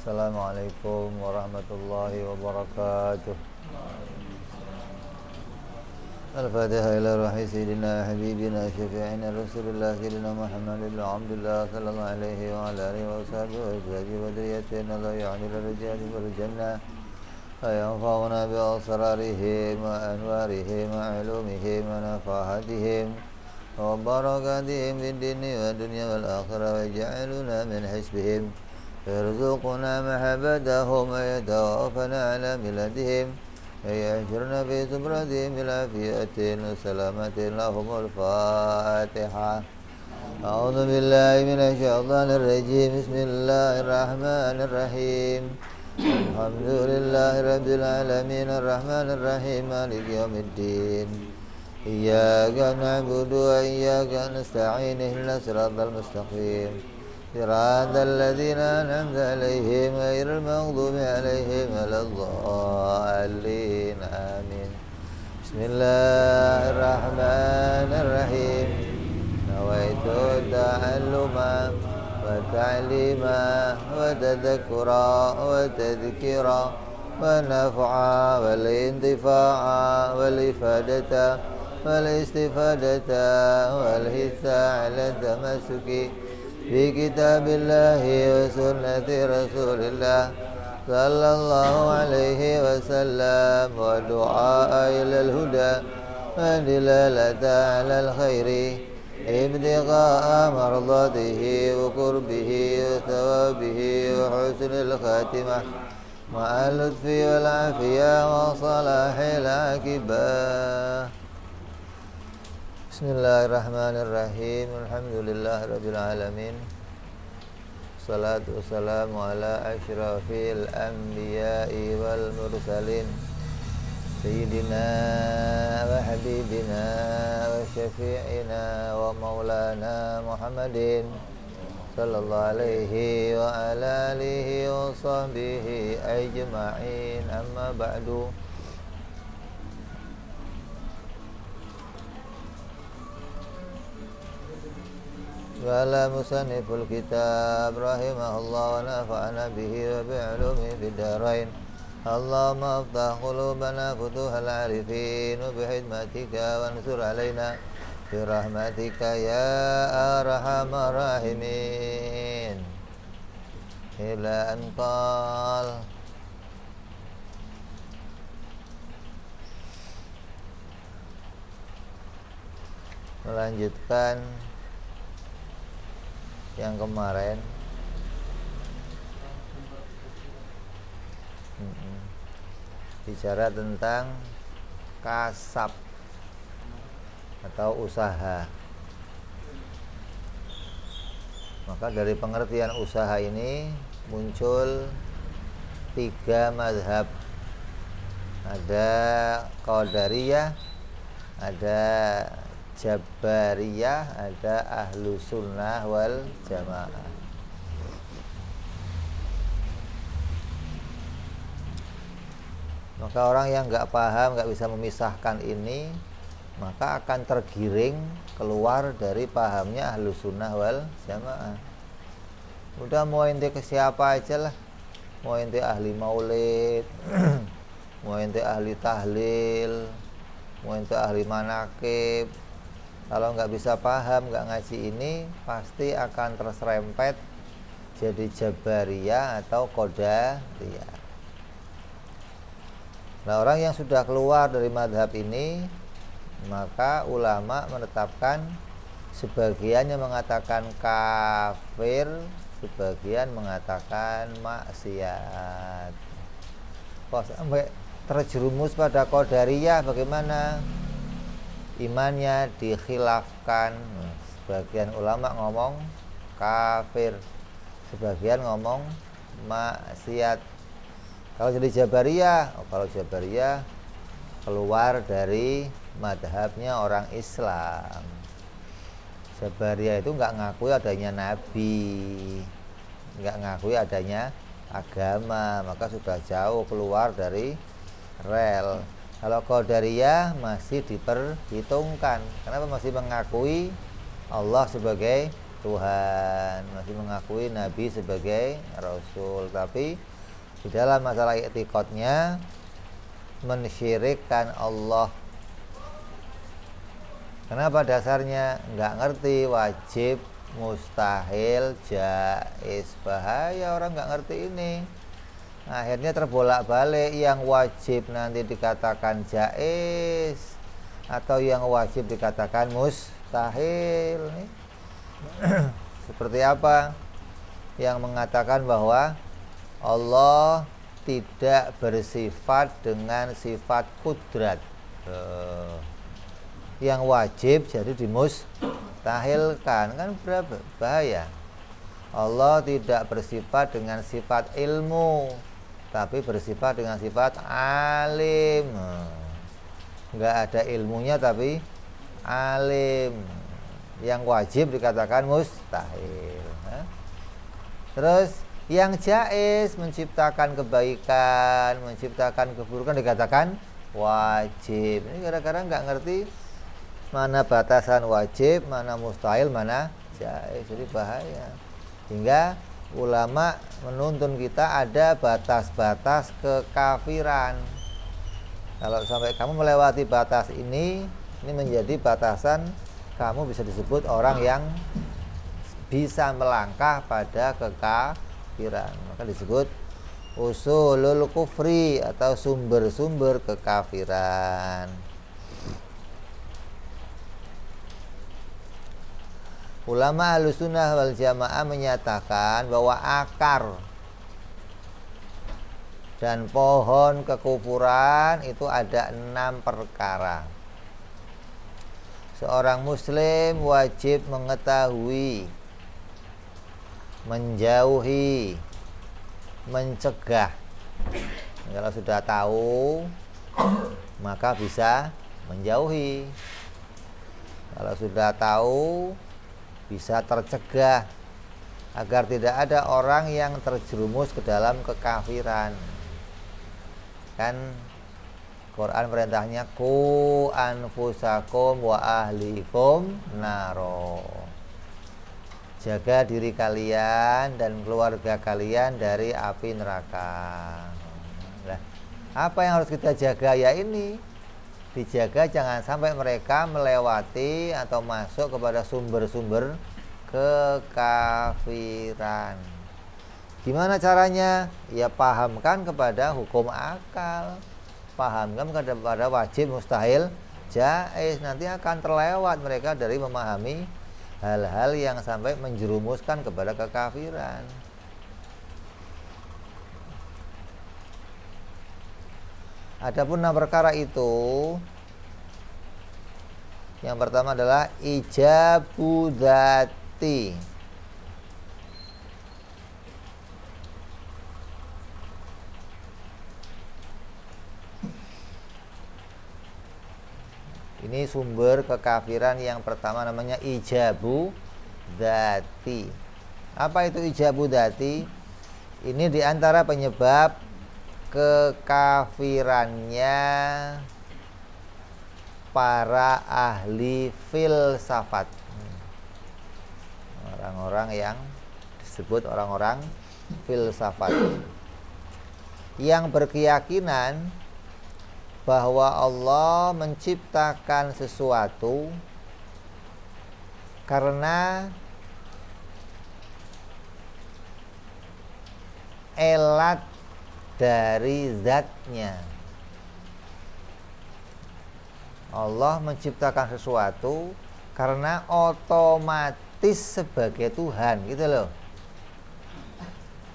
السلام عليكم ورحمة الله وبركاته الفاتحة إلى روح سيدنا حبيبنا شفيعنا رسول الله سيدنا محمد بن عبد الله صلى الله عليه وعلى آله وصحبه وأزواجه وذريته إن الله يعني للرجال والجنة فينفعنا بأسرارهم وأنوارهم وعلومهم ونفاحتهم وبركاتهم في الدين والدنيا والآخرة ويجعلنا من حسبهم يرزقنا محبتهم ويتوفنا على ملتهم ويحشرنا في زمرتهم بالعافية وسلامة لهم الفاتحة أعوذ بالله من الشيطان الرجيم بسم الله الرحمن الرحيم الحمد لله رب العالمين الرحمن الرحيم مالك يوم الدين إياك نعبد وإياك نستعين اهدنا الصراط المستقيم صراط الذين أنعمت عليهم غير المغضوب عليهم ولا الضالين آمين بسم الله الرحمن الرحيم نويت التعلم وتعليما وتذكرا وتذكرا والنفع والانتفاع والإفادة والاستفادة والهثاء على التمسك في كتاب الله وسنة رسول الله صلى الله عليه وسلم ودعاء إلى الهدى ودلالة على الخير ابتغاء مرضاته وقربه وثوابه وحسن الخاتمة مع اللطف والعافية وصلاح العاقبة Bismillahirrahmanirrahim. Alhamdulillahirabbil Salatu wassalamu ala asyrafil anbiya'i wal mursalin. Sayyidina wa habibina wa syafi'ina wa maulana Muhammadin sallallahu alaihi wa wa sahbihi ajma'in amma ba'du. وعلى مصنف الكتاب رحمه الله ونفعنا به وبعلومه في الدارين اللهم افتح قلوبنا فتوح العارفين وبحكمتك وانصر علينا برحمتك يا أرحم الراحمين إلى أن قال melanjutkan yang kemarin bicara tentang kasab atau usaha maka dari pengertian usaha ini muncul tiga mazhab ada kaudariyah ada Jabariyah ada ahlu sunnah wal jamaah maka orang yang nggak paham nggak bisa memisahkan ini maka akan tergiring keluar dari pahamnya ahlu sunnah wal jamaah udah mau ente ke siapa aja lah mau ente ahli maulid mau ente ahli tahlil mau ente ahli manakib kalau nggak bisa paham nggak ngaji ini pasti akan terserempet jadi jabaria atau koda kodariyah nah orang yang sudah keluar dari madhab ini maka ulama menetapkan sebagiannya mengatakan kafir sebagian mengatakan maksiat kok sampai terjerumus pada kodaria bagaimana imannya dikhilafkan sebagian ulama ngomong kafir sebagian ngomong maksiat kalau jadi Jabariyah oh, kalau Jabariyah keluar dari madhabnya orang Islam Jabariyah itu nggak ngakui adanya Nabi nggak ngakui adanya agama maka sudah jauh keluar dari rel kalau Qadariyah masih diperhitungkan. Kenapa masih mengakui Allah sebagai Tuhan, masih mengakui Nabi sebagai Rasul, tapi di dalam masalah etikotnya mensyirikkan Allah. Kenapa dasarnya nggak ngerti wajib, mustahil, jais, bahaya orang nggak ngerti ini akhirnya terbolak-balik yang wajib nanti dikatakan jais atau yang wajib dikatakan mustahil nih. seperti apa yang mengatakan bahwa Allah tidak bersifat dengan sifat kudrat yang wajib jadi dimus dimustahilkan kan berapa bahaya Allah tidak bersifat dengan sifat ilmu tapi bersifat dengan sifat alim nggak ada ilmunya tapi alim yang wajib dikatakan mustahil terus yang jais menciptakan kebaikan menciptakan keburukan dikatakan wajib ini kadang-kadang nggak ngerti mana batasan wajib mana mustahil mana jais jadi bahaya hingga ulama menuntun kita ada batas-batas kekafiran. Kalau sampai kamu melewati batas ini, ini menjadi batasan kamu bisa disebut orang yang bisa melangkah pada kekafiran. Maka disebut usulul kufri atau sumber-sumber kekafiran. Ulama Ahlussunnah wal Jamaah menyatakan bahwa akar dan pohon kekufuran itu ada enam perkara. Seorang muslim wajib mengetahui, menjauhi, mencegah. Kalau sudah tahu, maka bisa menjauhi. Kalau sudah tahu, bisa tercegah agar tidak ada orang yang terjerumus ke dalam kekafiran kan Quran perintahnya ku anfusakum wa ahlikum naro jaga diri kalian dan keluarga kalian dari api neraka nah, apa yang harus kita jaga ya ini dijaga jangan sampai mereka melewati atau masuk kepada sumber-sumber kekafiran. Gimana caranya? Ya pahamkan kepada hukum akal, pahamkan kepada wajib mustahil jais nanti akan terlewat mereka dari memahami hal-hal yang sampai menjerumuskan kepada kekafiran. Adapun enam perkara itu yang pertama adalah ijabu Ini sumber kekafiran yang pertama namanya ijabu dati. Apa itu ijabu dati? Ini diantara penyebab kekafirannya para ahli filsafat hmm. orang-orang yang disebut orang-orang filsafat yang berkeyakinan bahwa Allah menciptakan sesuatu karena elat dari zatnya. Allah menciptakan sesuatu karena otomatis sebagai Tuhan gitu loh.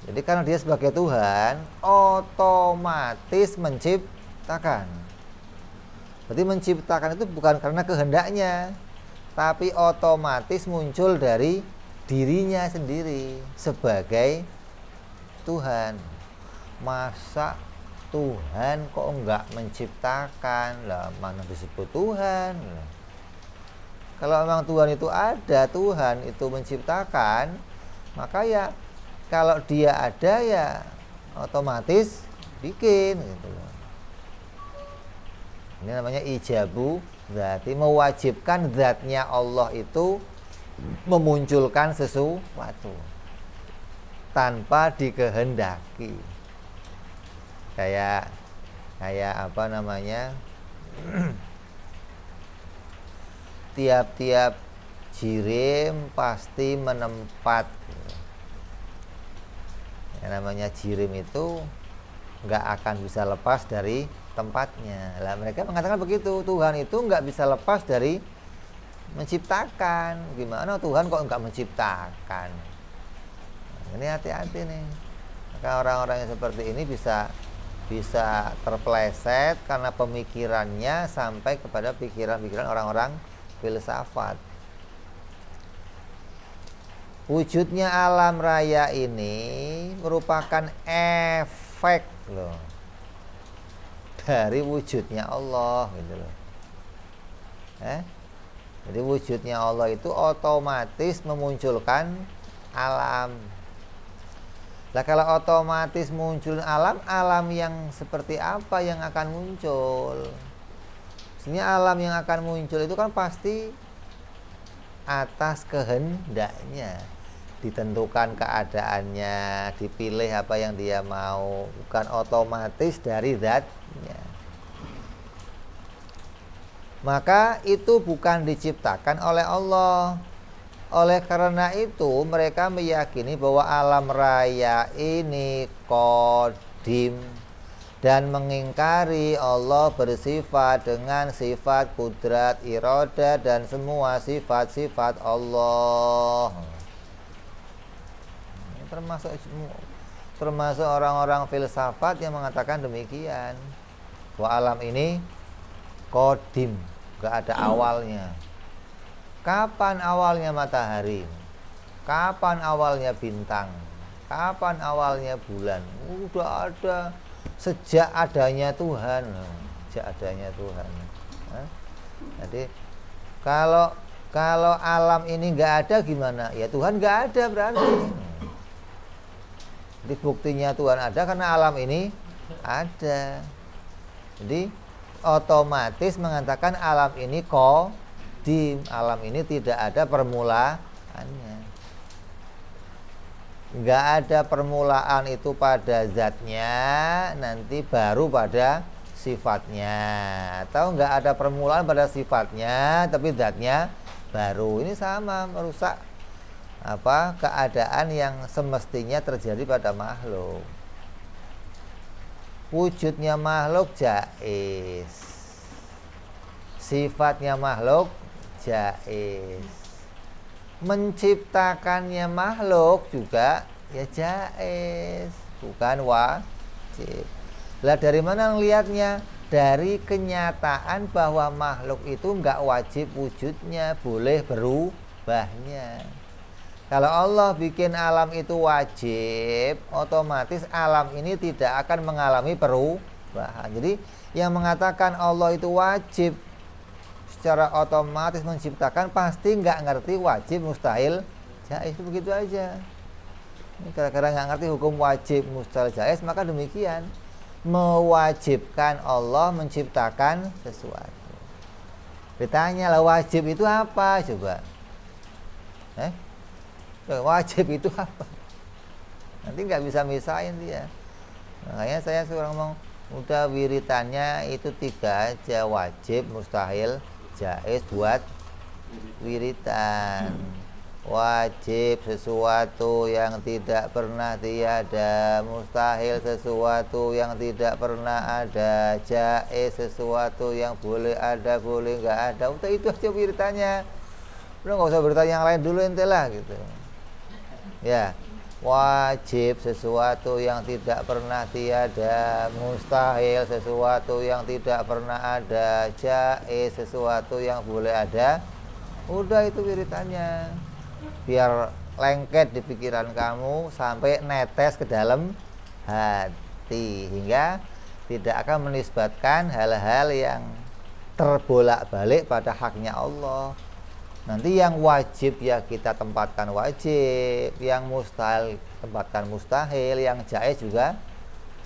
Jadi karena dia sebagai Tuhan otomatis menciptakan. Berarti menciptakan itu bukan karena kehendaknya, tapi otomatis muncul dari dirinya sendiri sebagai Tuhan masa Tuhan kok enggak menciptakan lah mana disebut Tuhan lah. kalau memang Tuhan itu ada Tuhan itu menciptakan maka ya kalau dia ada ya otomatis bikin gitu loh ini namanya ijabu berarti mewajibkan zatnya Allah itu memunculkan sesuatu tanpa dikehendaki kayak kayak apa namanya tiap-tiap jirim pasti menempat yang namanya jirim itu nggak akan bisa lepas dari tempatnya lah mereka mengatakan begitu Tuhan itu nggak bisa lepas dari menciptakan gimana Tuhan kok nggak menciptakan ini hati-hati nih maka orang-orang yang seperti ini bisa bisa terpleset karena pemikirannya sampai kepada pikiran-pikiran orang-orang filsafat. Wujudnya alam raya ini merupakan efek loh dari wujudnya Allah gitu loh. Eh? Jadi wujudnya Allah itu otomatis memunculkan alam lah kalau otomatis muncul alam, alam yang seperti apa yang akan muncul? Sini alam yang akan muncul itu kan pasti atas kehendaknya. Ditentukan keadaannya, dipilih apa yang dia mau, bukan otomatis dari zatnya. Maka itu bukan diciptakan oleh Allah, oleh karena itu mereka meyakini bahwa alam raya ini kodim dan mengingkari Allah bersifat dengan sifat kudrat iroda dan semua sifat-sifat Allah termasuk termasuk orang-orang filsafat yang mengatakan demikian bahwa alam ini kodim gak ada awalnya Kapan awalnya matahari? Kapan awalnya bintang? Kapan awalnya bulan? Udah ada sejak adanya Tuhan. Sejak adanya Tuhan. jadi kalau kalau alam ini nggak ada gimana? Ya Tuhan nggak ada berarti. Jadi buktinya Tuhan ada karena alam ini ada. Jadi otomatis mengatakan alam ini kok di alam ini tidak ada permulaannya nggak ada permulaan itu pada zatnya nanti baru pada sifatnya atau nggak ada permulaan pada sifatnya tapi zatnya baru ini sama merusak apa keadaan yang semestinya terjadi pada makhluk wujudnya makhluk jais sifatnya makhluk jais menciptakannya makhluk juga ya jais bukan wajib lah dari mana ngelihatnya dari kenyataan bahwa makhluk itu nggak wajib wujudnya boleh berubahnya kalau Allah bikin alam itu wajib, otomatis alam ini tidak akan mengalami perubahan. Jadi yang mengatakan Allah itu wajib secara otomatis menciptakan pasti nggak ngerti wajib mustahil jais begitu aja kira-kira nggak ngerti hukum wajib mustahil jais maka demikian mewajibkan Allah menciptakan sesuatu ditanya lah wajib itu apa coba eh? wajib itu apa nanti nggak bisa misain dia makanya saya seorang ngomong udah wiritannya itu tiga aja wajib mustahil jaiz buat wiritan wajib sesuatu yang tidak pernah tiada mustahil sesuatu yang tidak pernah ada jaiz sesuatu yang boleh ada boleh nggak ada untuk itu aja wiritannya lu nggak usah bertanya yang lain dulu entelah gitu ya wajib sesuatu yang tidak pernah tiada mustahil sesuatu yang tidak pernah ada jaiz sesuatu yang boleh ada udah itu wiritannya biar lengket di pikiran kamu sampai netes ke dalam hati hingga tidak akan menisbatkan hal-hal yang terbolak-balik pada haknya Allah Nanti yang wajib ya kita tempatkan wajib, yang mustahil tempatkan mustahil, yang jais juga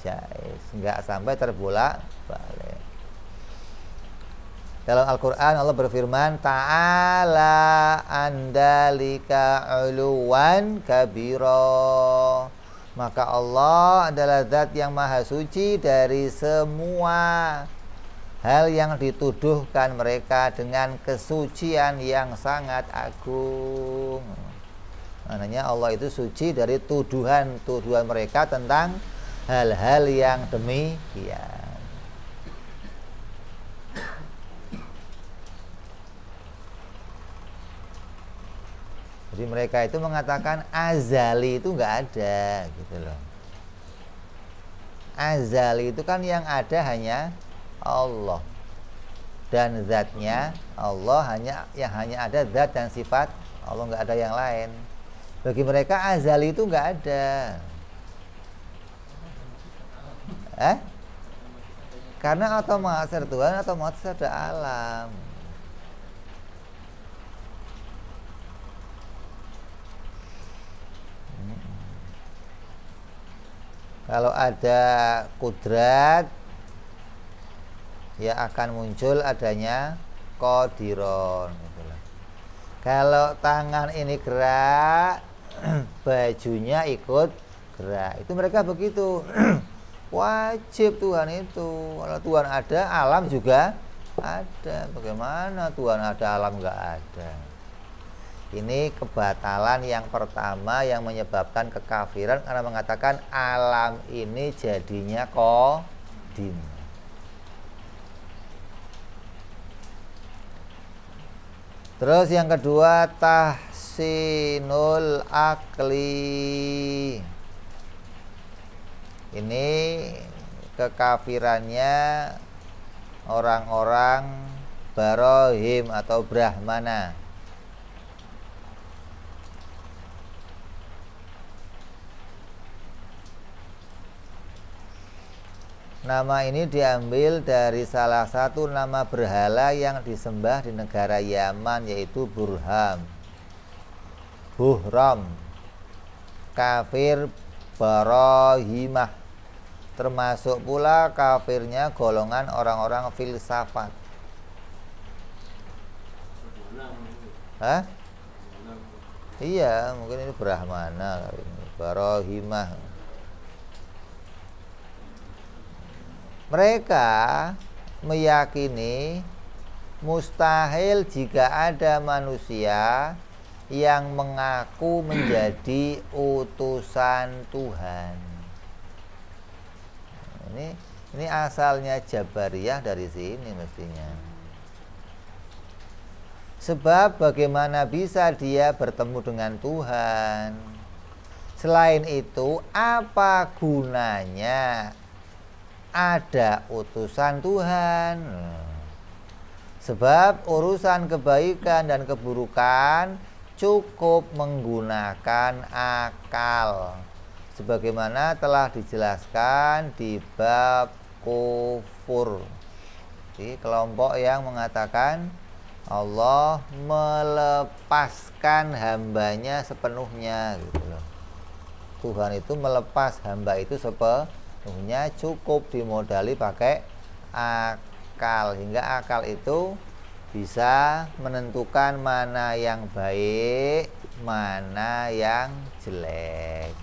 jais, nggak sampai terbolak balik. Dalam Al-Quran Allah berfirman Ta'ala andalika uluwan kabiro Maka Allah adalah zat yang maha suci dari semua hal yang dituduhkan mereka dengan kesucian yang sangat agung. Maknanya Allah itu suci dari tuduhan-tuduhan mereka tentang hal-hal yang demikian. Jadi mereka itu mengatakan azali itu nggak ada gitu loh. Azali itu kan yang ada hanya Allah dan zatnya Allah hanya yang hanya ada zat dan sifat Allah nggak ada yang lain bagi mereka azali itu nggak ada eh karena atau ada Tuhan atau ada alam hmm. kalau ada kudrat ya akan muncul adanya kodiron kalau tangan ini gerak bajunya ikut gerak itu mereka begitu wajib Tuhan itu kalau Tuhan ada alam juga ada bagaimana Tuhan ada alam nggak ada ini kebatalan yang pertama yang menyebabkan kekafiran karena mengatakan alam ini jadinya kodim Terus yang kedua tahsinul akli. Ini kekafirannya orang-orang Barohim atau Brahmana. Nama ini diambil dari salah satu nama berhala yang disembah di negara Yaman yaitu Burham. Buhram kafir Barohimah. termasuk pula kafirnya golongan orang-orang filsafat. Hah? Iya, mungkin ini Brahmana Barohimah. mereka meyakini mustahil jika ada manusia yang mengaku menjadi utusan Tuhan. Ini ini asalnya Jabariyah dari sini mestinya. Sebab bagaimana bisa dia bertemu dengan Tuhan? Selain itu, apa gunanya ada utusan Tuhan. Sebab urusan kebaikan dan keburukan cukup menggunakan akal. Sebagaimana telah dijelaskan di bab kufur. Jadi kelompok yang mengatakan Allah melepaskan hambanya sepenuhnya gitu loh. Tuhan itu melepas hamba itu sepenuhnya Sungguhnya cukup dimodali pakai akal hingga akal itu bisa menentukan mana yang baik, mana yang jelek.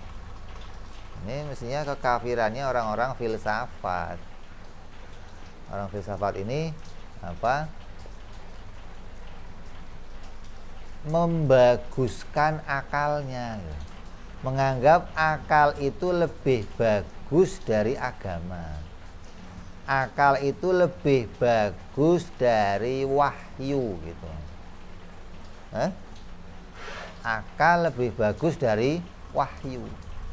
Ini mestinya kekafirannya orang-orang filsafat. Orang filsafat ini apa? Membaguskan akalnya, menganggap akal itu lebih bagus bagus dari agama akal itu lebih bagus dari wahyu gitu eh? akal lebih bagus dari wahyu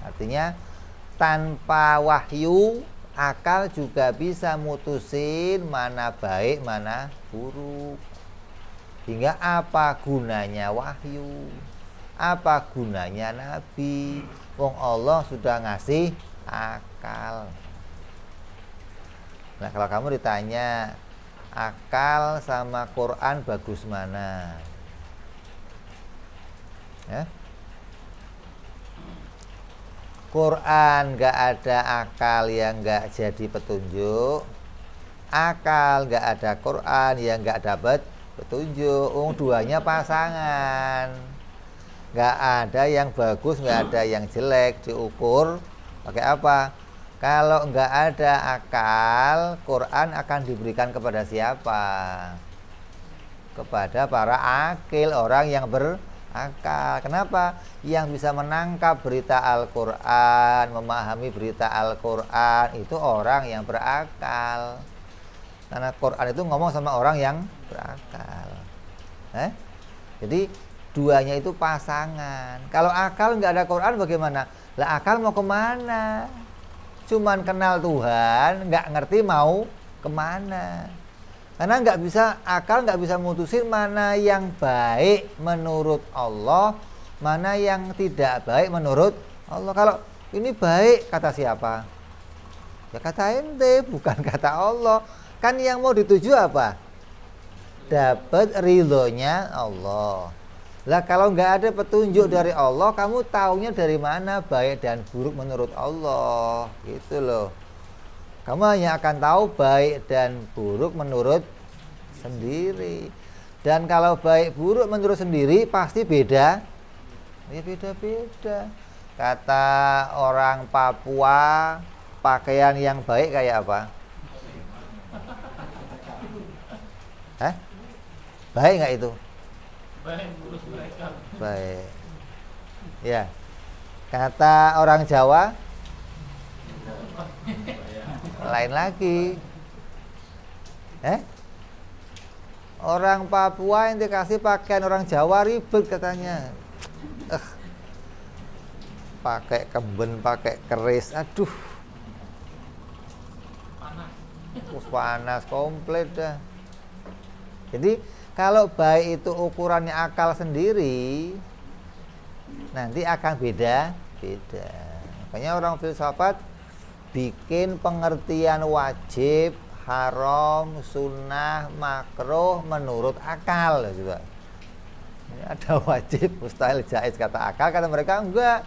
artinya tanpa wahyu akal juga bisa mutusin mana baik mana buruk hingga apa gunanya wahyu apa gunanya nabi wong Allah sudah ngasih akal nah kalau kamu ditanya akal sama Quran bagus mana ya Quran gak ada akal yang gak jadi petunjuk akal gak ada Quran yang gak dapat petunjuk um, duanya pasangan gak ada yang bagus gak ada yang jelek diukur Pakai apa? Kalau nggak ada akal, Quran akan diberikan kepada siapa? Kepada para akil, orang yang berakal. Kenapa? Yang bisa menangkap berita Al-Quran, memahami berita Al-Quran, itu orang yang berakal. Karena Quran itu ngomong sama orang yang berakal. Eh? Jadi duanya itu pasangan. Kalau akal nggak ada Quran bagaimana? Lah akal mau kemana? Cuman kenal Tuhan, nggak ngerti mau kemana. Karena nggak bisa akal nggak bisa mutusin mana yang baik menurut Allah, mana yang tidak baik menurut Allah. Kalau ini baik kata siapa? Ya kata ente, bukan kata Allah. Kan yang mau dituju apa? Dapat ridhonya Allah. Lah kalau nggak ada petunjuk dari Allah, kamu taunya dari mana baik dan buruk menurut Allah, gitu loh. Kamu hanya akan tahu baik dan buruk menurut sendiri. Dan kalau baik buruk menurut sendiri pasti beda. Ya beda-beda. Kata orang Papua, pakaian yang baik kayak apa? Hah? Baik nggak itu? Baik. Ya. Kata orang Jawa lain lagi. Eh? Orang Papua yang dikasih pakaian orang Jawa ribet katanya. Eh. Pakai kemben pakai keris. Aduh. Panas. Panas komplit dah. Jadi kalau baik itu ukurannya akal sendiri, nanti akan beda, beda. Makanya orang filsafat bikin pengertian wajib, haram, sunnah, makruh menurut akal, juga. Ini ada wajib, mustahil, jais kata akal, kata mereka enggak.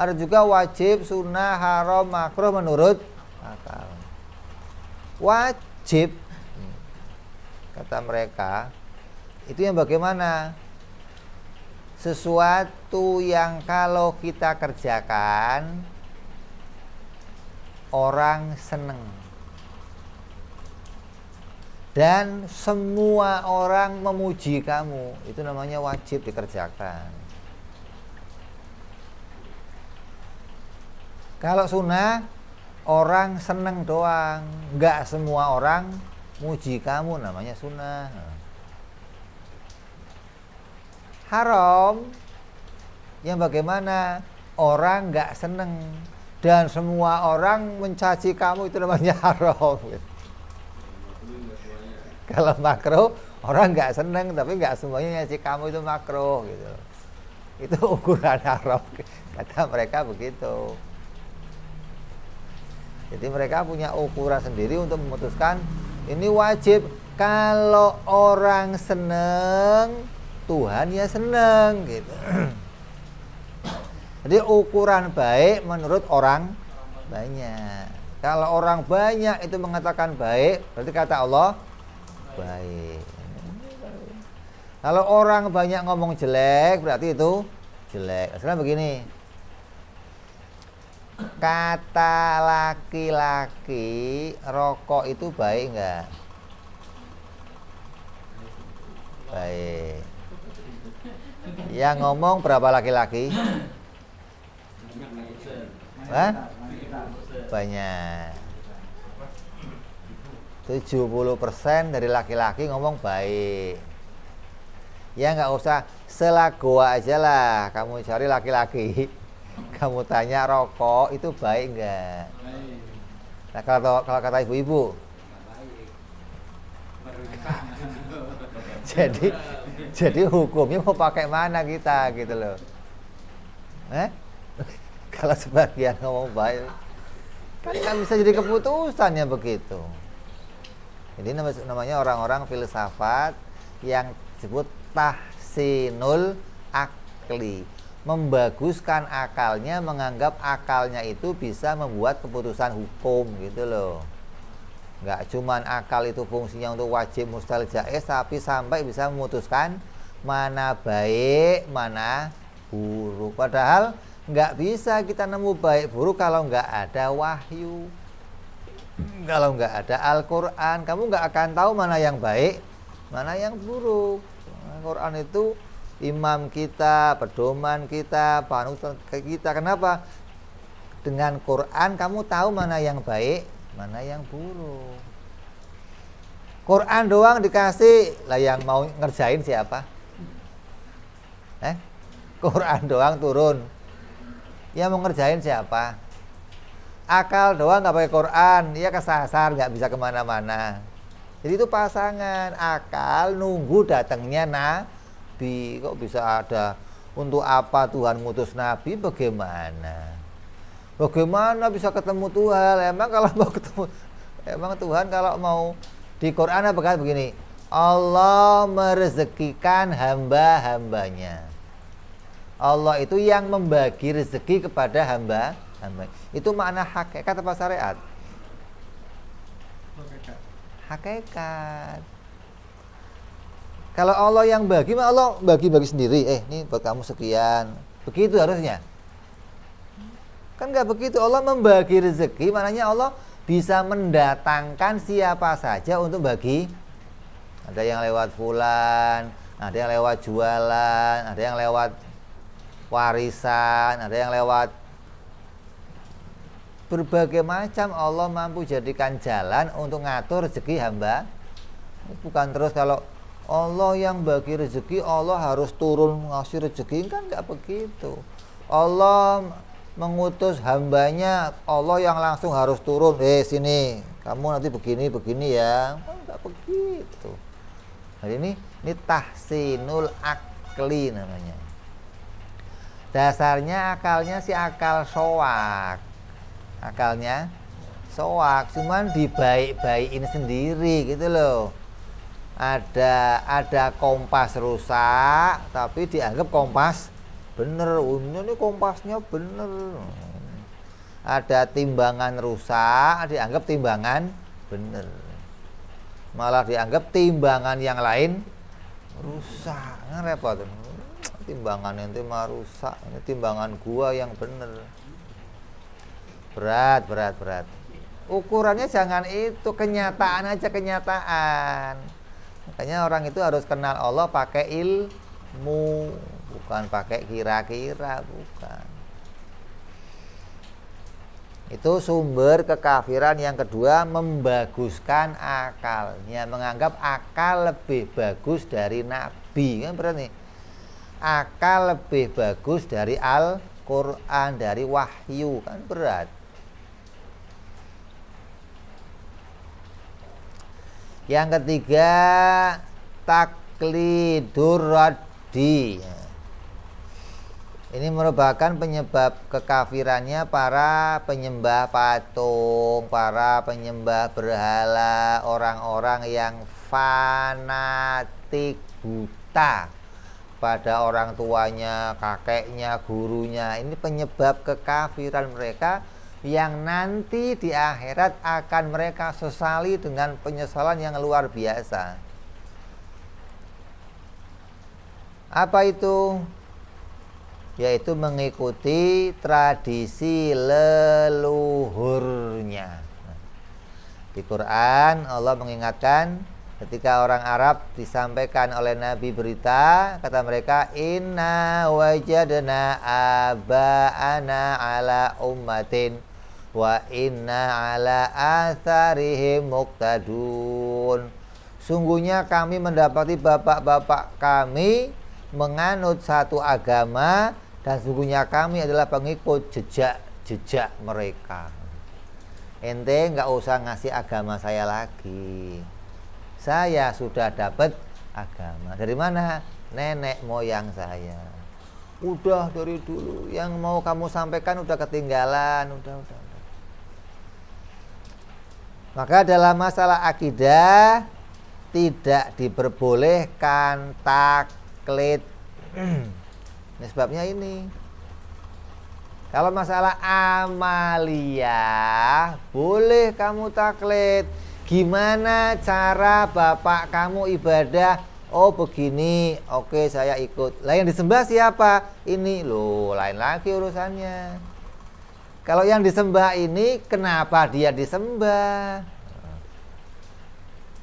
Ada juga wajib, sunnah, haram, makruh menurut akal. Wajib kata mereka itu yang bagaimana? Sesuatu yang kalau kita kerjakan orang seneng. Dan semua orang memuji kamu, itu namanya wajib dikerjakan. Kalau sunnah, orang seneng doang, nggak semua orang muji kamu namanya sunnah haram yang bagaimana orang nggak seneng dan semua orang mencaci kamu itu namanya haram kalau makro orang nggak seneng tapi nggak semuanya nyaci kamu itu makro gitu itu ukuran haram kata mereka begitu jadi mereka punya ukuran sendiri untuk memutuskan ini wajib kalau orang seneng Tuhan ya seneng gitu. Jadi ukuran baik menurut orang banyak. Kalau orang banyak itu mengatakan baik, berarti kata Allah baik. Kalau orang banyak ngomong jelek, berarti itu jelek. Sekarang begini. Kata laki-laki rokok itu baik enggak? Baik. Yang ngomong berapa laki-laki? Hah? Banyak. 70% dari laki-laki ngomong baik. Ya nggak usah selaku aja lah. Kamu cari laki-laki. Kamu tanya rokok itu baik nggak? Nah, kalau, kalau kata ibu-ibu. Jadi Jadi hukumnya mau pakai mana kita gitu loh. Eh? Kalau sebagian ngomong baik, kan nggak bisa jadi keputusannya begitu. Jadi namanya orang-orang filsafat yang disebut tahsinul akli membaguskan akalnya menganggap akalnya itu bisa membuat keputusan hukum gitu loh nggak cuman akal itu fungsinya untuk wajib mustahil jais eh, tapi sampai bisa memutuskan mana baik mana buruk padahal nggak bisa kita nemu baik buruk kalau nggak ada wahyu kalau nggak ada Al-Quran kamu nggak akan tahu mana yang baik mana yang buruk Al-Quran itu imam kita pedoman kita panutan kita kenapa dengan Quran kamu tahu mana yang baik mana yang buruk Quran doang dikasih lah yang mau ngerjain siapa eh Quran doang turun yang mau ngerjain siapa akal doang nggak pakai Quran ya kesasar nggak bisa kemana-mana jadi itu pasangan akal nunggu datangnya nabi kok bisa ada untuk apa Tuhan mutus nabi bagaimana Bagaimana bisa ketemu Tuhan? Emang kalau mau ketemu emang Tuhan kalau mau di Quran apa kan begini? Allah merezekikan hamba-hambanya. Allah itu yang membagi rezeki kepada hamba hamba. Itu makna hakikat apa syariat? Hakikat. Kalau Allah yang bagi, Allah bagi-bagi sendiri. Eh, ini buat kamu sekian. Begitu harusnya. Kan nggak begitu. Allah membagi rezeki, maknanya Allah bisa mendatangkan siapa saja untuk bagi. Ada yang lewat fulan, ada yang lewat jualan, ada yang lewat warisan, ada yang lewat berbagai macam Allah mampu jadikan jalan untuk ngatur rezeki hamba. Bukan terus kalau Allah yang bagi rezeki, Allah harus turun ngasih rezeki kan nggak begitu. Allah mengutus hambanya Allah yang langsung harus turun eh sini kamu nanti begini begini ya oh, enggak begitu nah ini ini tahsinul akli namanya dasarnya akalnya si akal soak akalnya soak cuman dibaik-baikin sendiri gitu loh ada ada kompas rusak tapi dianggap kompas bener umumnya ini kompasnya bener ada timbangan rusak dianggap timbangan bener malah dianggap timbangan yang lain rusak nah, repot timbangan yang mah rusak ini timbangan gua yang bener berat berat berat ukurannya jangan itu kenyataan aja kenyataan makanya orang itu harus kenal Allah pakai ilmu bukan pakai kira-kira bukan itu sumber kekafiran yang kedua membaguskan akalnya menganggap akal lebih bagus dari nabi kan berarti akal lebih bagus dari Al-Quran dari wahyu kan berat yang ketiga taklidur di ini merupakan penyebab kekafirannya para penyembah patung, para penyembah berhala, orang-orang yang fanatik buta pada orang tuanya, kakeknya, gurunya. Ini penyebab kekafiran mereka yang nanti di akhirat akan mereka sesali dengan penyesalan yang luar biasa. Apa itu? yaitu mengikuti tradisi leluhurnya. Di Quran Allah mengingatkan ketika orang Arab disampaikan oleh Nabi berita kata mereka inna wajadna abaana ala ummatin wa inna ala atharihim muqtadun sungguhnya kami mendapati bapak-bapak kami menganut satu agama dan sungguhnya kami adalah pengikut jejak-jejak mereka ente nggak usah ngasih agama saya lagi saya sudah dapat agama dari mana nenek moyang saya udah dari dulu yang mau kamu sampaikan udah ketinggalan udah udah, udah. maka dalam masalah akidah tidak diperbolehkan taklid Ini nah, sebabnya ini. Kalau masalah amalia, boleh kamu taklid. Gimana cara bapak kamu ibadah? Oh begini, oke saya ikut. Lain yang disembah siapa? Ini loh, lain lagi urusannya. Kalau yang disembah ini, kenapa dia disembah?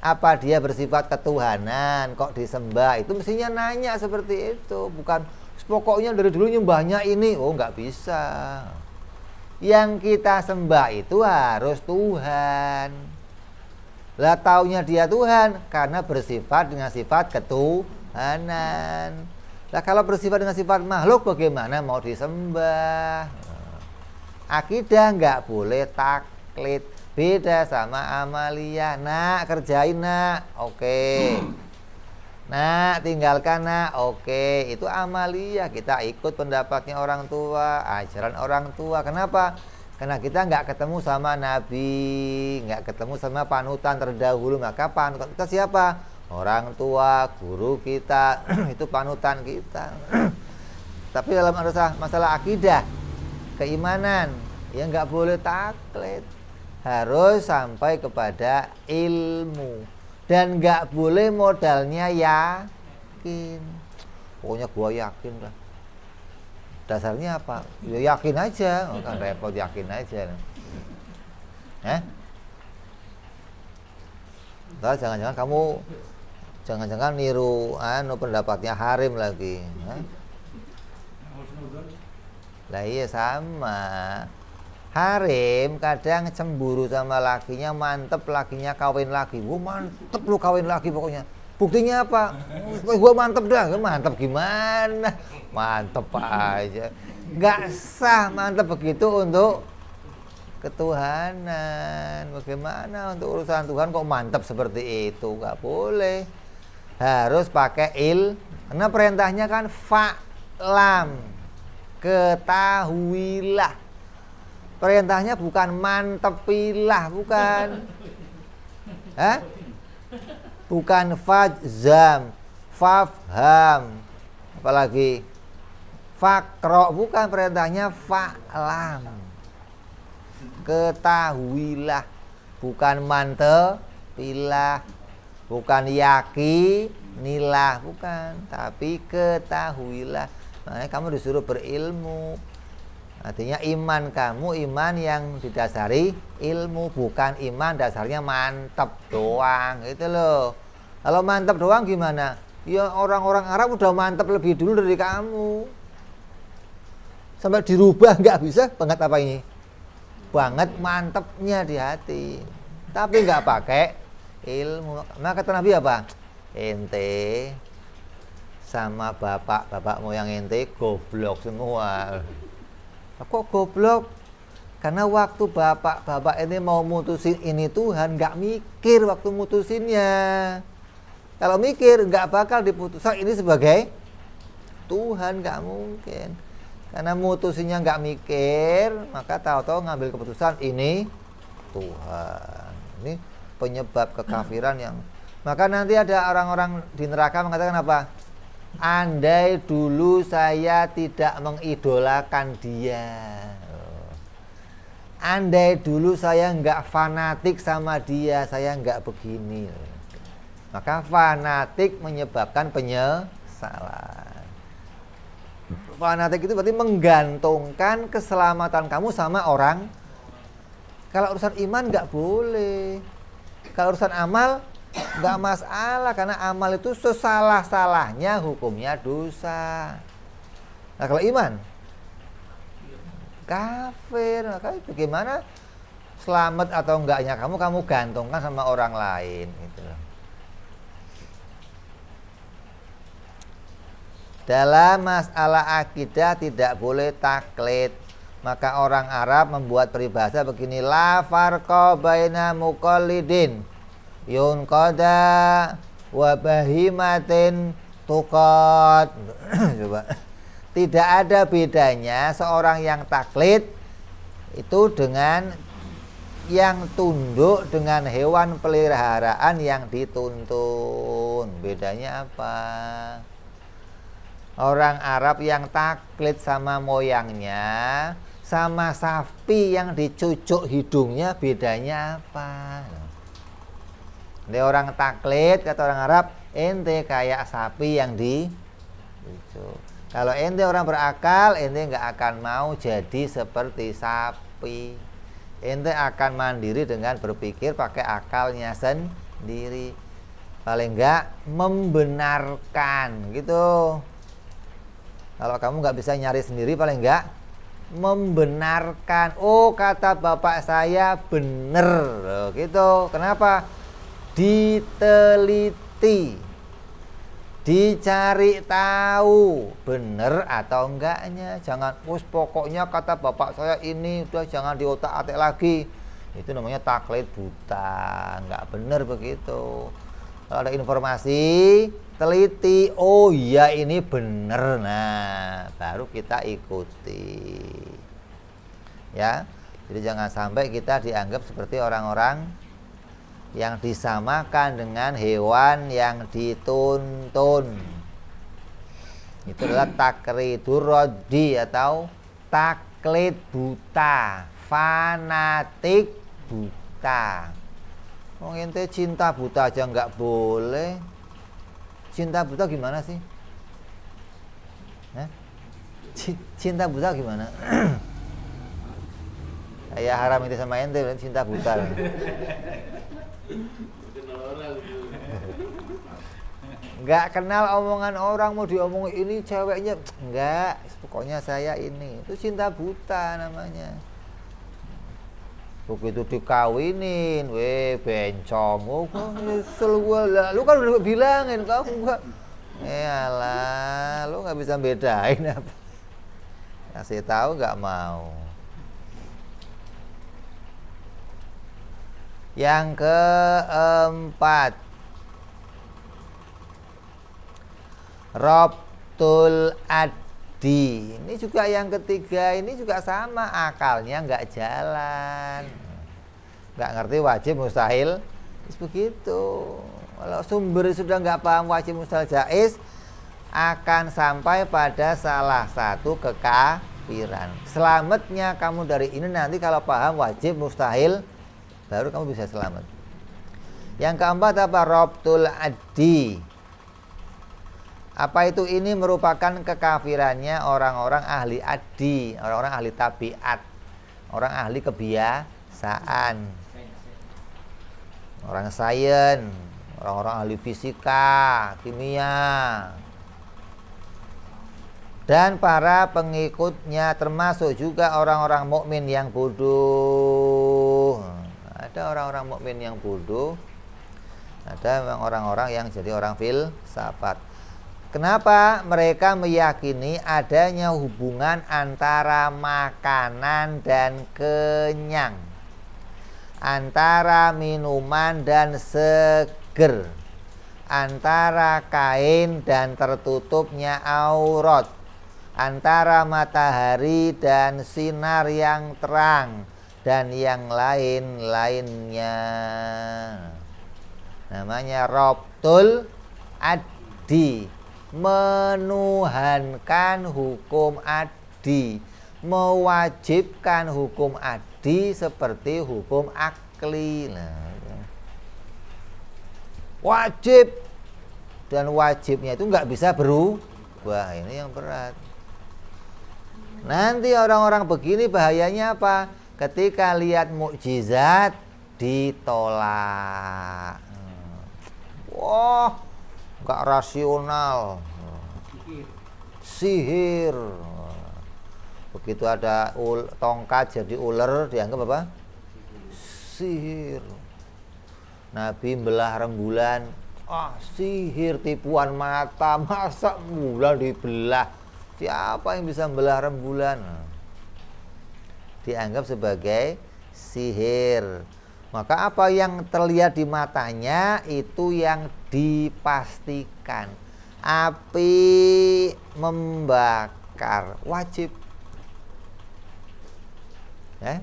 Apa dia bersifat ketuhanan? Kok disembah? Itu mestinya nanya seperti itu, bukan pokoknya dari dulu nyembahnya ini oh nggak bisa yang kita sembah itu harus Tuhan lah taunya dia Tuhan karena bersifat dengan sifat ketuhanan lah kalau bersifat dengan sifat makhluk bagaimana mau disembah akidah nggak boleh taklid beda sama amalia nak kerjain nak oke okay. Nah tinggalkan nak. Oke, itu amalia. Kita ikut pendapatnya orang tua, ajaran orang tua. Kenapa? Karena kita nggak ketemu sama Nabi, nggak ketemu sama panutan terdahulu. Maka panutan kita siapa? Orang tua, guru kita, itu panutan kita. Tapi dalam masalah, masalah akidah, keimanan, ya nggak boleh taklid. Harus sampai kepada ilmu dan nggak boleh modalnya yakin pokoknya gua yakin lah dasarnya apa ya yakin aja oh, kan repot yakin aja eh jangan-jangan kamu jangan-jangan niru anu pendapatnya Harim lagi eh? lah iya sama Harem kadang cemburu sama lakinya, mantep lakinya kawin lagi. gue mantep lu kawin lagi pokoknya. Buktinya apa? Gue mantep dah. gue Mantep gimana? Mantep aja. Gak sah mantep begitu untuk ketuhanan. Bagaimana untuk urusan Tuhan kok mantep seperti itu? Gak boleh. Harus pakai il. Karena perintahnya kan fa'lam. Ketahuilah perintahnya bukan mantepilah bukan eh? bukan fajzam fafham apalagi fakro bukan perintahnya fa'lam ketahuilah bukan mantel pilah bukan yaki nilah bukan tapi ketahuilah makanya kamu disuruh berilmu Artinya iman kamu iman yang didasari ilmu bukan iman dasarnya mantap doang gitu loh. Kalau mantap doang gimana? Ya orang-orang Arab udah mantap lebih dulu dari kamu. Sampai dirubah nggak bisa banget apa ini? Banget mantepnya di hati. Tapi nggak pakai ilmu. Nah kata Nabi apa? Ente sama bapak bapak moyang ente goblok semua kok goblok karena waktu bapak-bapak ini mau mutusin ini Tuhan nggak mikir waktu mutusinnya kalau mikir nggak bakal diputuskan ini sebagai Tuhan nggak mungkin karena mutusinnya nggak mikir maka tahu-tahu ngambil keputusan ini Tuhan ini penyebab kekafiran yang maka nanti ada orang-orang di neraka mengatakan apa andai dulu saya tidak mengidolakan dia andai dulu saya enggak fanatik sama dia saya enggak begini maka fanatik menyebabkan penyesalan fanatik itu berarti menggantungkan keselamatan kamu sama orang kalau urusan iman enggak boleh kalau urusan amal nggak masalah karena amal itu sesalah salahnya hukumnya dosa nah kalau iman kafir maka nah, itu gimana selamat atau enggaknya kamu kamu gantungkan sama orang lain gitu Dalam masalah akidah tidak boleh taklid. Maka orang Arab membuat peribahasa begini la farqa baina muqallidin Yun kota wabahimatin tukot. coba tidak ada bedanya seorang yang taklid itu dengan yang tunduk dengan hewan peliharaan yang dituntun bedanya apa orang Arab yang taklid sama moyangnya sama sapi yang dicucuk hidungnya bedanya apa ini orang taklid kata orang Arab, ente kayak sapi yang di itu. Kalau ente orang berakal, ente nggak akan mau jadi seperti sapi. Ente akan mandiri dengan berpikir pakai akalnya sendiri. Paling enggak membenarkan gitu. Kalau kamu nggak bisa nyari sendiri, paling enggak membenarkan. Oh kata bapak saya bener, gitu. Kenapa? diteliti dicari tahu bener atau enggaknya jangan us pokoknya kata bapak saya ini udah jangan di otak atik lagi itu namanya taklid buta enggak bener begitu kalau ada informasi teliti oh iya ini bener nah baru kita ikuti ya jadi jangan sampai kita dianggap seperti orang-orang yang disamakan dengan hewan yang dituntun itu adalah takridur rodi atau taklid buta fanatik buta oh, ente cinta buta aja nggak boleh cinta buta gimana sih cinta buta gimana saya haram itu sama ente cinta buta nggak kenal omongan orang mau diomong ini ceweknya nggak pokoknya saya ini itu cinta buta namanya begitu dikawinin weh bencong oh, nyesel gua lah lu kan udah bilangin kau gua lah lu nggak bisa bedain apa kasih tahu nggak mau Yang keempat Robtul Adi Ini juga yang ketiga Ini juga sama Akalnya nggak jalan Nggak ngerti wajib mustahil Is Begitu Kalau sumber sudah nggak paham wajib mustahil jais Akan sampai pada salah satu kekafiran Selamatnya kamu dari ini nanti Kalau paham wajib mustahil baru kamu bisa selamat yang keempat apa robtul adi apa itu ini merupakan kekafirannya orang-orang ahli adi orang-orang ahli tabiat orang ahli kebiasaan orang sains orang-orang ahli fisika kimia dan para pengikutnya termasuk juga orang-orang mukmin yang bodoh ada orang-orang mukmin yang bodoh ada memang orang-orang yang jadi orang filsafat kenapa mereka meyakini adanya hubungan antara makanan dan kenyang antara minuman dan seger antara kain dan tertutupnya aurat antara matahari dan sinar yang terang dan yang lain-lainnya. Namanya Robtul Adi, menuhankan hukum adi, mewajibkan hukum adi seperti hukum akli. Nah, ya. wajib dan wajibnya itu nggak bisa berubah. Ini yang berat. Nanti orang-orang begini bahayanya apa? ketika lihat mukjizat ditolak. Wah, nggak rasional. Sihir. Begitu ada ul, tongkat jadi ular dianggap apa? Sihir. Nabi belah rembulan. Ah, sihir tipuan mata. Masa bulan dibelah? Siapa yang bisa belah rembulan? dianggap sebagai sihir. Maka apa yang terlihat di matanya itu yang dipastikan. Api membakar wajib. Ya.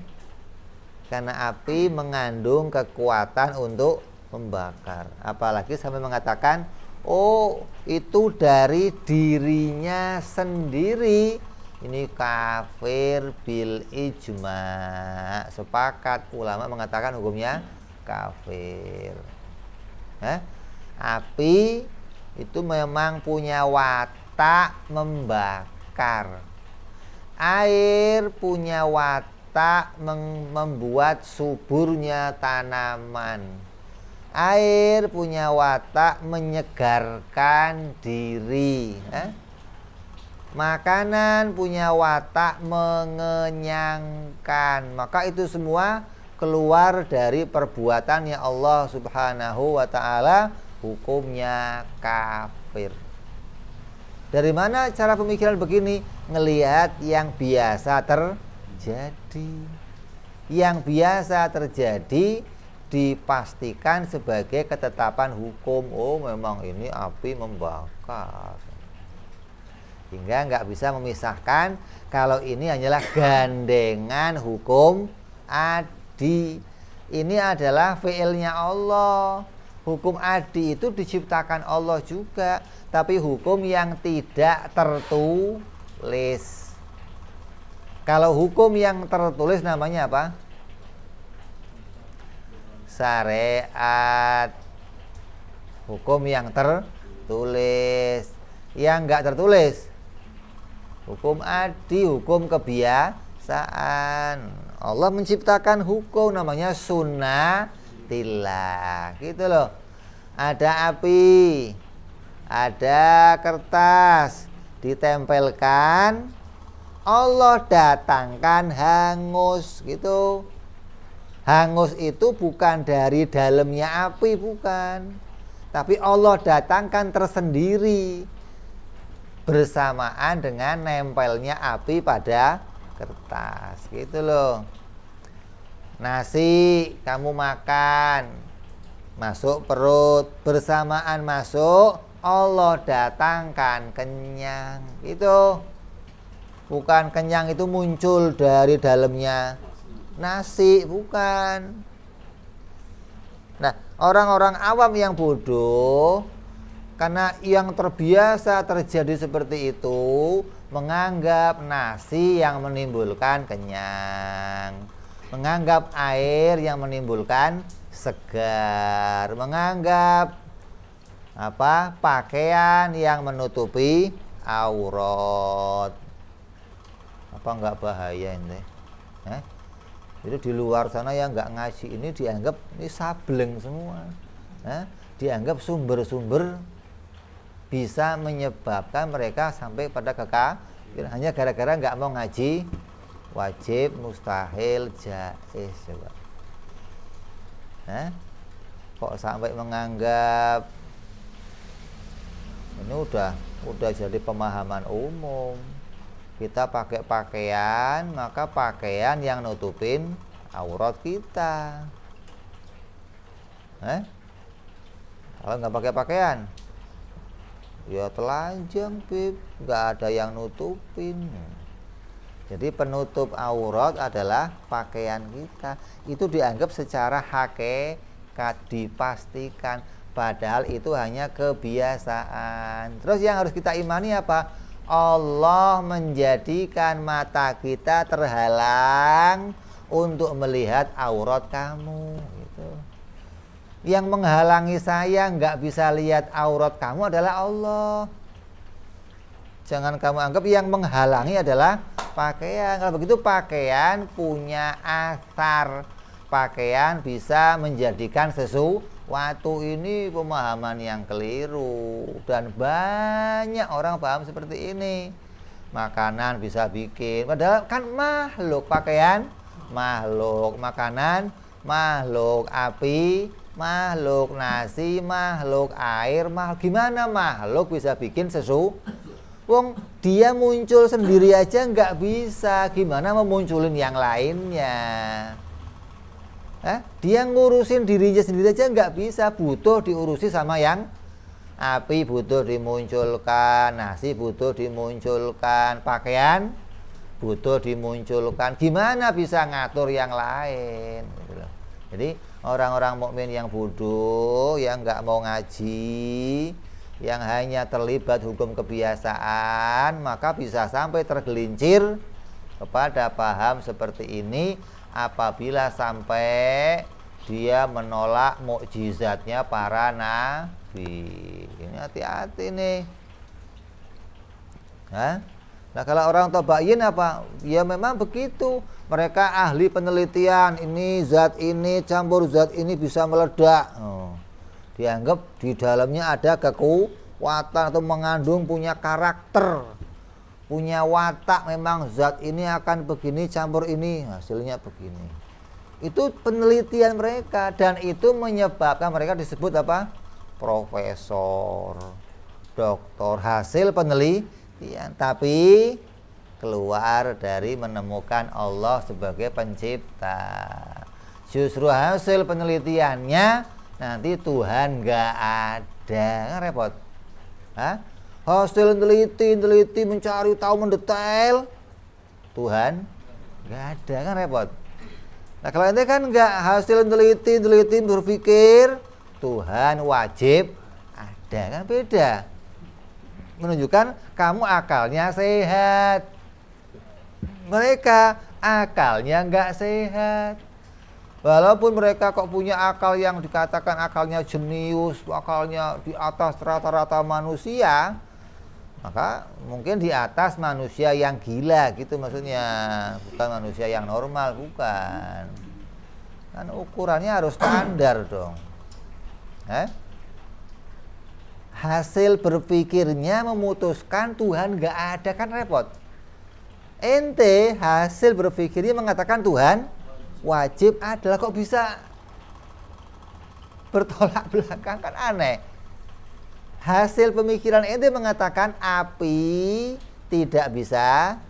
Karena api mengandung kekuatan untuk membakar. Apalagi sampai mengatakan, "Oh, itu dari dirinya sendiri." ini kafir bil ijma sepakat ulama mengatakan hukumnya kafir eh? api itu memang punya watak membakar air punya watak membuat suburnya tanaman air punya watak menyegarkan diri eh? Makanan punya watak mengenyangkan. Maka itu semua keluar dari perbuatannya Allah Subhanahu wa taala, hukumnya kafir. Dari mana cara pemikiran begini? Ngelihat yang biasa terjadi. Yang biasa terjadi dipastikan sebagai ketetapan hukum. Oh, memang ini api membakar sehingga nggak bisa memisahkan kalau ini hanyalah gandengan hukum adi ini adalah fiilnya Allah hukum adi itu diciptakan Allah juga tapi hukum yang tidak tertulis kalau hukum yang tertulis namanya apa syariat hukum yang tertulis yang nggak tertulis Hukum adi, hukum kebiasaan. Allah menciptakan hukum namanya sunnah tila, Gitu loh. Ada api, ada kertas ditempelkan Allah datangkan hangus gitu. Hangus itu bukan dari dalamnya api bukan. Tapi Allah datangkan tersendiri bersamaan dengan nempelnya api pada kertas gitu loh nasi kamu makan masuk perut bersamaan masuk Allah datangkan kenyang itu bukan kenyang itu muncul dari dalamnya nasi bukan nah orang-orang awam yang bodoh karena yang terbiasa terjadi seperti itu menganggap nasi yang menimbulkan kenyang, menganggap air yang menimbulkan segar, menganggap apa pakaian yang menutupi aurat. Apa enggak bahaya ini? Eh? Jadi di luar sana yang enggak ngaji ini dianggap ini sableng semua, eh? dianggap sumber-sumber bisa menyebabkan mereka sampai pada kekal hanya gara-gara nggak mau ngaji wajib mustahil jais coba Hah? kok sampai menganggap ini udah udah jadi pemahaman umum kita pakai pakaian maka pakaian yang nutupin aurat kita Hah? kalau nggak pakai pakaian ya telanjang bib nggak ada yang nutupin jadi penutup aurat adalah pakaian kita itu dianggap secara hakikat dipastikan padahal itu hanya kebiasaan terus yang harus kita imani apa Allah menjadikan mata kita terhalang untuk melihat aurat kamu yang menghalangi saya nggak bisa lihat aurat kamu adalah Allah. Jangan kamu anggap yang menghalangi adalah pakaian. Kalau begitu pakaian punya asar. Pakaian bisa menjadikan sesuatu ini pemahaman yang keliru dan banyak orang paham seperti ini. Makanan bisa bikin, padahal kan makhluk pakaian makhluk makanan makhluk api makhluk nasi, makhluk air, makhluk gimana makhluk bisa bikin sesu? Wong dia muncul sendiri aja nggak bisa, gimana memunculin yang lainnya? Eh, dia ngurusin dirinya sendiri aja nggak bisa, butuh diurusi sama yang api butuh dimunculkan, nasi butuh dimunculkan, pakaian butuh dimunculkan. Gimana bisa ngatur yang lain? Gitu Jadi orang-orang mukmin yang bodoh, yang nggak mau ngaji, yang hanya terlibat hukum kebiasaan, maka bisa sampai tergelincir kepada paham seperti ini apabila sampai dia menolak mukjizatnya para nabi. Ini hati-hati nih. Hah? Nah kalau orang tobayin apa? Ya memang begitu mereka ahli penelitian ini zat ini campur zat ini bisa meledak oh. dianggap di dalamnya ada kekuatan atau mengandung punya karakter punya watak memang zat ini akan begini campur ini hasilnya begini itu penelitian mereka dan itu menyebabkan mereka disebut apa profesor doktor hasil penelitian tapi keluar dari menemukan Allah sebagai pencipta. Justru hasil penelitiannya nanti Tuhan nggak ada, nggak kan repot. Hah? Hasil teliti, teliti mencari tahu mendetail, Tuhan nggak ada, kan repot. Nah kalau ini kan nggak hasil teliti, teliti berpikir Tuhan wajib ada kan beda. Menunjukkan kamu akalnya sehat mereka akalnya nggak sehat. Walaupun mereka kok punya akal yang dikatakan akalnya jenius, akalnya di atas rata-rata manusia, maka mungkin di atas manusia yang gila gitu maksudnya, bukan manusia yang normal, bukan. Kan ukurannya harus standar dong. Eh? Hasil berpikirnya memutuskan Tuhan gak ada kan repot ente hasil berpikirnya mengatakan Tuhan wajib adalah kok bisa bertolak belakang kan aneh hasil pemikiran ente mengatakan api tidak bisa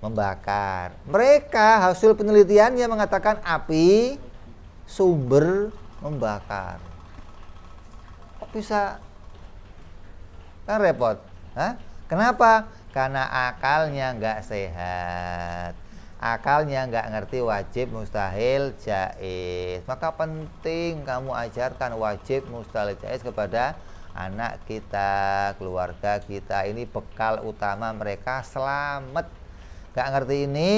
membakar mereka hasil penelitiannya mengatakan api sumber membakar kok bisa kan repot Hah? kenapa karena akalnya nggak sehat akalnya nggak ngerti wajib mustahil jais maka penting kamu ajarkan wajib mustahil jais kepada anak kita keluarga kita ini bekal utama mereka selamat nggak ngerti ini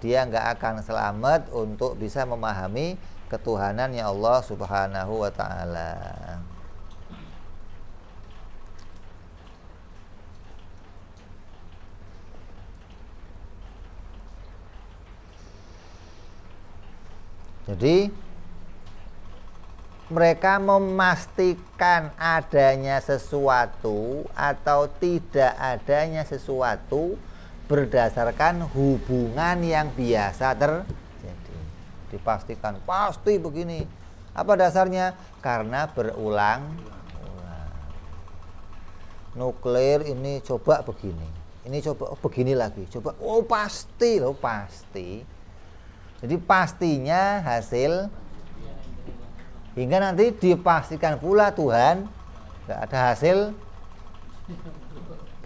dia nggak akan selamat untuk bisa memahami ketuhanan ketuhanannya Allah Subhanahu wa taala. Jadi mereka memastikan adanya sesuatu atau tidak adanya sesuatu berdasarkan hubungan yang biasa terjadi. Dipastikan pasti begini. Apa dasarnya? Karena berulang Nuklir ini coba begini. Ini coba oh begini lagi. Coba oh pasti loh pasti jadi pastinya hasil hingga nanti dipastikan pula Tuhan nggak ada hasil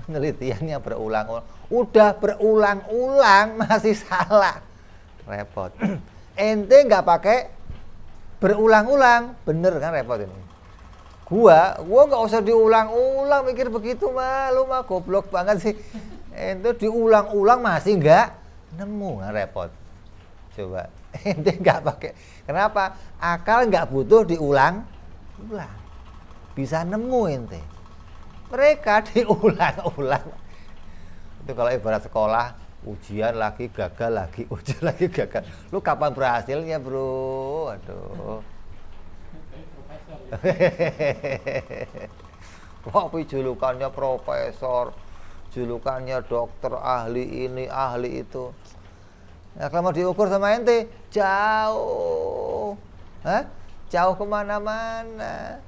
penelitiannya berulang-ulang. Udah berulang-ulang masih salah. Repot. Ente nggak pakai berulang-ulang, bener kan repot ini. Gua, gua nggak usah diulang-ulang mikir begitu mah, lu mah goblok banget sih. Ente diulang-ulang masih nggak nemu kan repot coba ente nggak pakai kenapa akal nggak butuh diulang ulang bisa nemu ente mereka diulang-ulang itu kalau ibarat sekolah ujian lagi gagal lagi ujian lagi gagal lu kapan berhasilnya bro aduh Tapi julukannya profesor, julukannya dokter, ahli ini, ahli itu. Ya, kalau mau diukur sama ente jauh, Hah? jauh kemana-mana.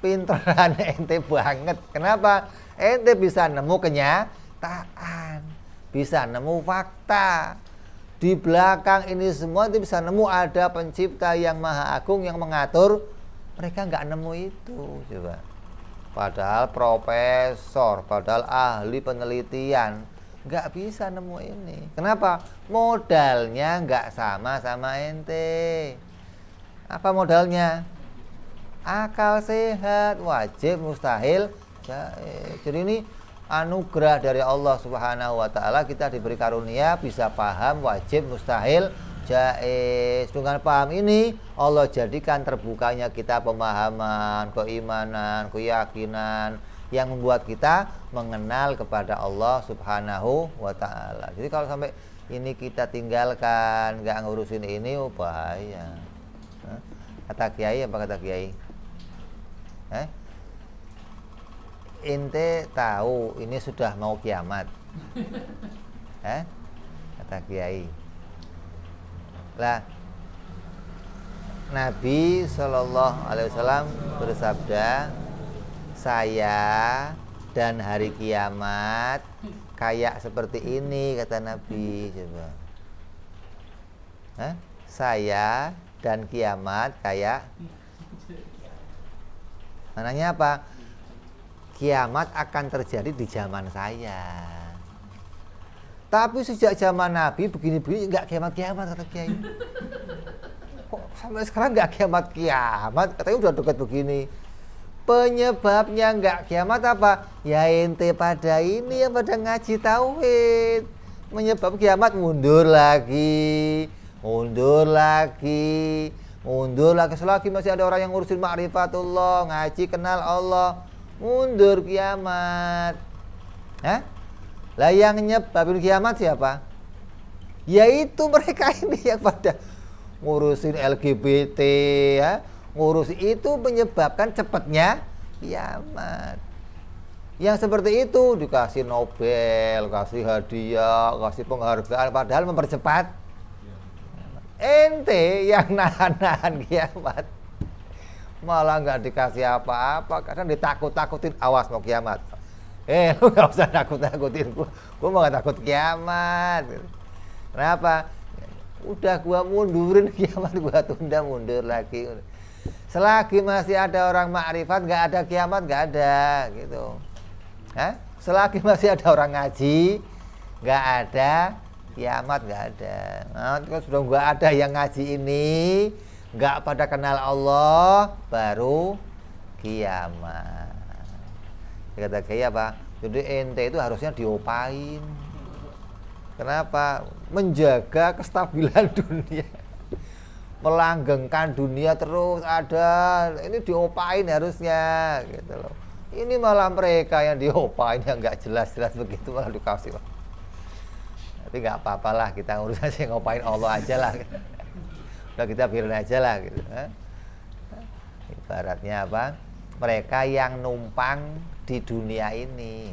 Pinteran ente banget. Kenapa? Ente bisa nemu kenyataan, bisa nemu fakta. Di belakang ini semua Ente bisa nemu ada pencipta yang maha agung yang mengatur. Mereka nggak nemu itu, coba. Padahal profesor, padahal ahli penelitian, nggak bisa nemu ini. Kenapa? Modalnya nggak sama sama ente. Apa modalnya? Akal sehat, wajib, mustahil, ya, eh, Jadi ini anugerah dari Allah Subhanahu wa taala kita diberi karunia bisa paham wajib, mustahil, jais ya, eh, dengan paham ini Allah jadikan terbukanya kita pemahaman keimanan keyakinan yang membuat kita mengenal kepada Allah Subhanahu wa taala. Jadi kalau sampai ini kita tinggalkan, nggak ngurusin ini oh bahaya. Kata kiai apa kata kiai? Eh? Inti tahu ini sudah mau kiamat. Eh? Kata kiai. Lah Nabi Shallallahu Alaihi Wasallam bersabda saya dan hari kiamat kayak seperti ini kata Nabi coba. Hah? Saya dan kiamat kayak Mananya apa? Kiamat akan terjadi di zaman saya. Tapi sejak zaman Nabi begini-begini nggak kiamat-kiamat kata Kiai. Kok sampai sekarang nggak kiamat-kiamat? Katanya udah dekat begini penyebabnya enggak kiamat apa ya ente pada ini yang pada ngaji tauhid menyebab kiamat mundur lagi mundur lagi mundur lagi selagi masih ada orang yang ngurusin makrifatullah, ngaji kenal Allah mundur kiamat Hah? lah yang nyebabin kiamat siapa yaitu mereka ini yang pada ngurusin LGBT ya ngurus itu menyebabkan cepatnya kiamat yang seperti itu dikasih Nobel, kasih hadiah, kasih penghargaan padahal mempercepat ente yang nahan-nahan kiamat malah nggak dikasih apa-apa kadang ditakut-takutin awas mau kiamat eh lu nggak usah takut-takutin gua gua mau gak takut kiamat kenapa udah gua mundurin kiamat gua tunda mundur lagi Selagi masih ada orang makrifat, nggak ada kiamat, nggak ada gitu. Hah? Selagi masih ada orang ngaji, nggak ada kiamat, nggak ada. Nah, kalau sudah nggak ada yang ngaji ini, nggak pada kenal Allah, baru kiamat. Kata kayak apa? Jadi ente itu harusnya diopain. Kenapa? Menjaga kestabilan dunia melanggengkan dunia terus ada ini diopain harusnya gitu loh ini malah mereka yang diopain yang nggak jelas-jelas begitu malah dikasih loh tapi nggak apa-apalah kita urus aja ngopain Allah aja lah udah kita biarin aja lah gitu ibaratnya apa mereka yang numpang di dunia ini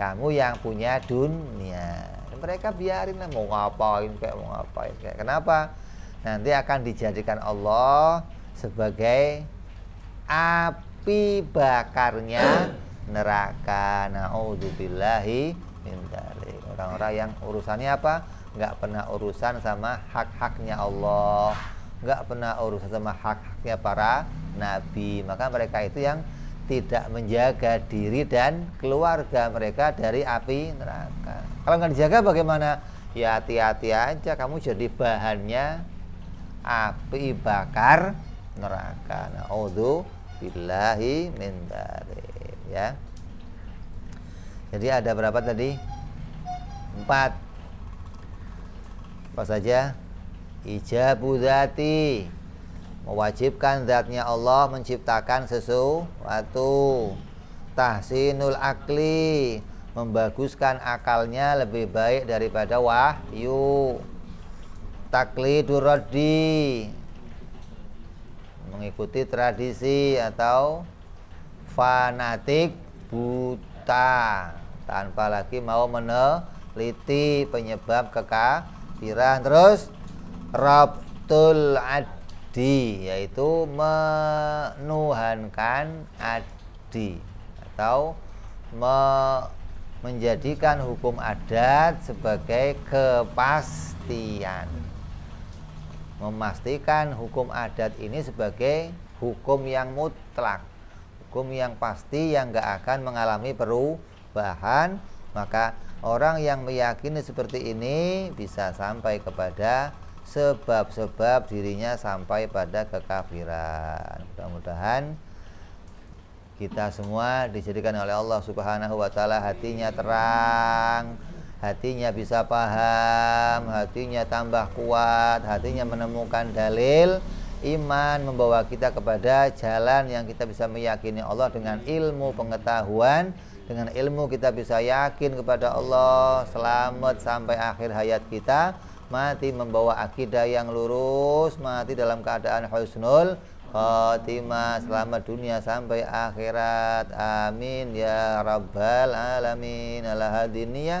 kamu yang punya dunia mereka biarin lah mau ngapain kayak mau ngapain kayak kenapa nanti akan dijadikan Allah sebagai api bakarnya neraka. Nauzubillahi min Orang-orang yang urusannya apa? Enggak pernah urusan sama hak-haknya Allah. Enggak pernah urusan sama hak-haknya para nabi. Maka mereka itu yang tidak menjaga diri dan keluarga mereka dari api neraka. Kalau nggak dijaga bagaimana? Ya hati-hati aja kamu jadi bahannya api bakar neraka. Na'udzu billahi min ya. Jadi ada berapa tadi? Empat Apa saja? Ijabu dzati mewajibkan zatnya Allah menciptakan sesuatu tahsinul akli membaguskan akalnya lebih baik daripada wahyu taklidur raddi mengikuti tradisi atau fanatik buta tanpa lagi mau meneliti penyebab kekafiran terus rabtul adi yaitu menuhankan adi atau me menjadikan hukum adat sebagai kepastian memastikan hukum adat ini sebagai hukum yang mutlak hukum yang pasti yang nggak akan mengalami perubahan maka orang yang meyakini seperti ini bisa sampai kepada sebab-sebab dirinya sampai pada kekafiran mudah-mudahan kita semua dijadikan oleh Allah Subhanahu wa taala hatinya terang hatinya bisa paham, hatinya tambah kuat, hatinya menemukan dalil iman membawa kita kepada jalan yang kita bisa meyakini Allah dengan ilmu pengetahuan dengan ilmu kita bisa yakin kepada Allah selamat sampai akhir hayat kita mati membawa akidah yang lurus mati dalam keadaan husnul khatimah selamat dunia sampai akhirat amin ya rabbal alamin ala hadiniyah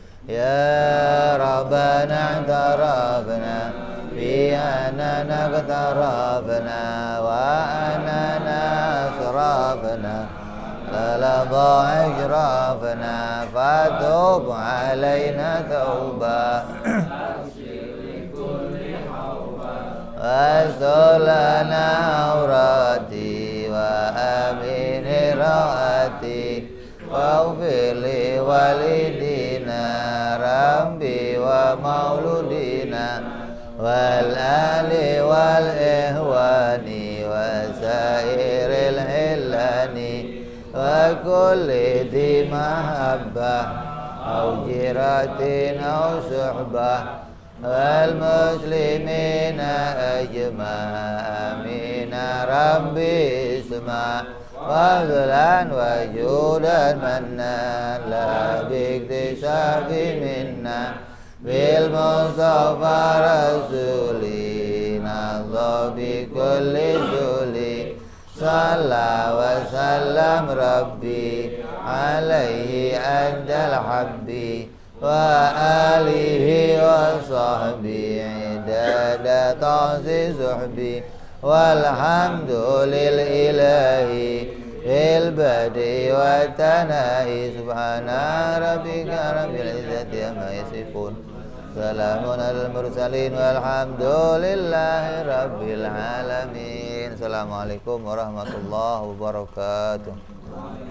يا ربنا اعترفنا بأننا اقترفنا وأننا أسرفنا طلب إشرافنا فتوب علينا توبة واستر لنا عوراتي وأمين رأتي واغفر لوالدي الحمد ومولدنا والآل والإهوان وسائر الهلان وكل ذي محبة أو جيرة أو صحبة والمسلمين أجمع آمين ربي اسمع فضلا وجودا منا لا باكتشاف منا بالمصطفى رسولي نرضى بكل جولي صلى وسلم ربي عليه أجد الحب وآله وصحبه عدد تعزي صحبي walhamdulil ilahi wa tanai subhana rabbika salamun al walhamdulillahi rabbil alamin assalamualaikum warahmatullahi wabarakatuh